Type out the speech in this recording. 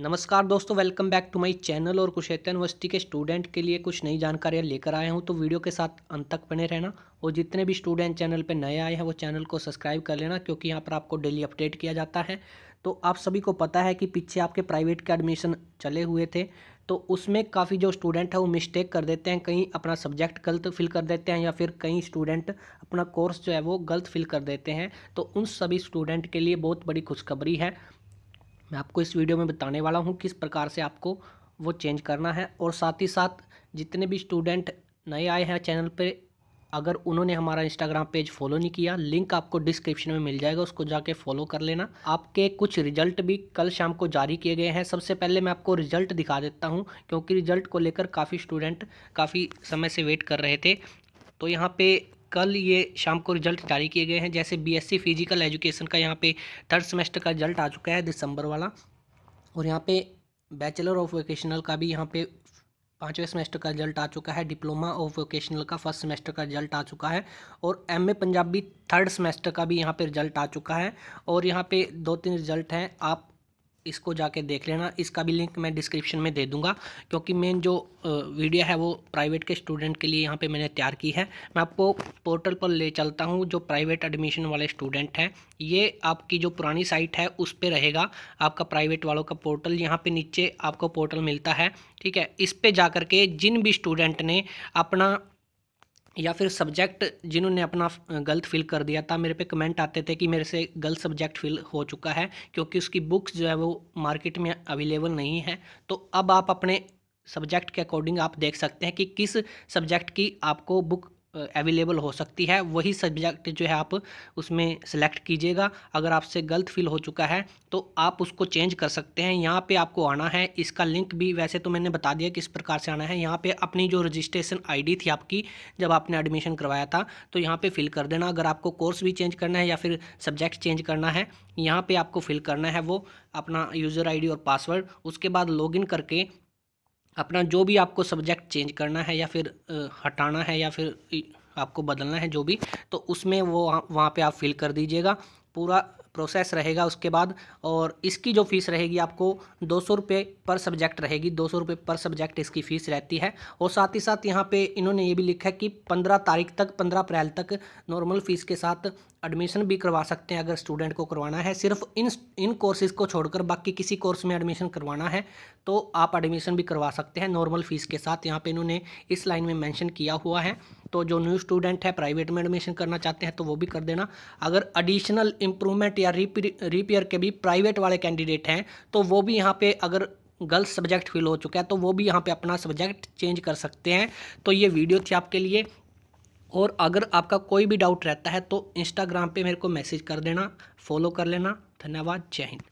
नमस्कार दोस्तों welcome back to my channel और कुशेता यूनिवर्सिटी के स्टूडेंट के लिए कुछ नई जानकारियाँ लेकर आया हूँ तो वीडियो के साथ अंत तक बने रहना और जितने भी स्टूडेंट चैनल पर नए आए हैं वो चैनल को सब्सक्राइब कर लेना क्योंकि यहाँ पर आपको डेली अपडेट किया जाता है तो आप सभी को पता है कि पीछे आपके प्राइवेट के एडमिशन चले हुए थे तो उसमें काफ़ी जो स्टूडेंट है वो मिस्टेक कर देते हैं कहीं अपना सब्जेक्ट गलत फिल कर देते हैं या फिर कई स्टूडेंट अपना कोर्स जो है वो गलत फिल कर देते हैं तो उन सभी स्टूडेंट के लिए बहुत बड़ी खुशखबरी है मैं आपको इस वीडियो में बताने वाला हूँ किस प्रकार से आपको वो चेंज करना है और साथ ही साथ जितने भी स्टूडेंट नए आए हैं चैनल पर अगर उन्होंने हमारा इंस्टाग्राम पेज फॉलो नहीं किया लिंक आपको डिस्क्रिप्शन में मिल जाएगा उसको जाके फॉलो कर लेना आपके कुछ रिजल्ट भी कल शाम को जारी किए गए हैं सबसे पहले मैं आपको रिजल्ट दिखा देता हूं क्योंकि रिजल्ट को लेकर काफ़ी स्टूडेंट काफ़ी समय से वेट कर रहे थे तो यहाँ पे कल ये शाम को रिजल्ट जारी किए गए हैं जैसे बीएससी फिजिकल एजुकेशन का यहाँ पे थर्ड सेमेस्टर का रिजल्ट आ चुका है दिसंबर वाला और यहाँ पे बैचलर ऑफ वोकेशनल का भी यहाँ पे पाँचवें सेमेस्टर का रिजल्ट आ चुका है डिप्लोमा ऑफ वोकेशनल का फर्स्ट सेमेस्टर का रिजल्ट आ चुका है और एमए पंजाबी थर्ड सेमेस्टर का भी यहाँ पे रिजल्ट आ चुका है और यहाँ पे दो तीन रिजल्ट हैं आप इसको जाके देख लेना इसका भी लिंक मैं डिस्क्रिप्शन में दे दूंगा क्योंकि मेन जो वीडियो है वो प्राइवेट के स्टूडेंट के लिए यहाँ पे मैंने तैयार की है मैं आपको पोर्टल पर ले चलता हूँ जो प्राइवेट एडमिशन वाले स्टूडेंट हैं ये आपकी जो पुरानी साइट है उस पर रहेगा आपका प्राइवेट वालों का पोर्टल यहाँ पर नीचे आपको पोर्टल मिलता है ठीक है इस पर जा के जिन भी स्टूडेंट ने अपना या फिर सब्जेक्ट जिन्होंने अपना गलत फिल कर दिया था मेरे पे कमेंट आते थे कि मेरे से गलत सब्जेक्ट फिल हो चुका है क्योंकि उसकी बुक्स जो है वो मार्केट में अवेलेबल नहीं है तो अब आप अपने सब्जेक्ट के अकॉर्डिंग आप देख सकते हैं कि किस सब्जेक्ट की आपको बुक अवेलेबल हो सकती है वही सब्जेक्ट जो है आप उसमें सेलेक्ट कीजिएगा अगर आपसे गलत फील हो चुका है तो आप उसको चेंज कर सकते हैं यहाँ पे आपको आना है इसका लिंक भी वैसे तो मैंने बता दिया किस प्रकार से आना है यहाँ पे अपनी जो रजिस्ट्रेशन आईडी थी आपकी जब आपने एडमिशन करवाया था तो यहाँ पर फिल कर देना अगर आपको कोर्स भी चेंज करना है या फिर सब्जेक्ट चेंज करना है यहाँ पर आपको फिल करना है वो अपना यूज़र आई और पासवर्ड उसके बाद लॉग करके अपना जो भी आपको सब्जेक्ट चेंज करना है या फिर हटाना है या फिर आपको बदलना है जो भी तो उसमें वो वहाँ पे आप फिल कर दीजिएगा पूरा प्रोसेस रहेगा उसके बाद और इसकी जो फ़ीस रहेगी आपको दो सौ रुपये पर सब्जेक्ट रहेगी दो सौ रुपये पर सब्जेक्ट इसकी फ़ीस रहती है और साथ ही साथ यहाँ पे इन्होंने ये भी लिखा है कि पंद्रह तारीख तक पंद्रह अप्रैल तक नॉर्मल फ़ीस के साथ एडमिशन भी करवा सकते हैं अगर स्टूडेंट को करवाना है सिर्फ इन इन कोर्सेज़ को छोड़कर बाकी किसी कोर्स में एडमिशन करवाना है तो आप एडमिशन भी करवा सकते हैं नॉर्मल फ़ीस के साथ यहाँ पे इन्होंने इस लाइन में मेंशन किया हुआ है तो जो न्यू स्टूडेंट है प्राइवेट में एडमिशन करना चाहते हैं तो वो भी कर देना अगर एडिशनल इम्प्रूवमेंट या रिपेयर के भी प्राइवेट वाले कैंडिडेट हैं तो वो भी यहाँ पर अगर गर्ल्स सब्जेक्ट फिल हो चुका है तो वो भी यहाँ पे अपना सब्जेक्ट चेंज कर सकते हैं तो ये वीडियो थी आपके लिए और अगर आपका कोई भी डाउट रहता है तो इंस्टाग्राम पे मेरे को मैसेज कर देना फॉलो कर लेना धन्यवाद जय हिंद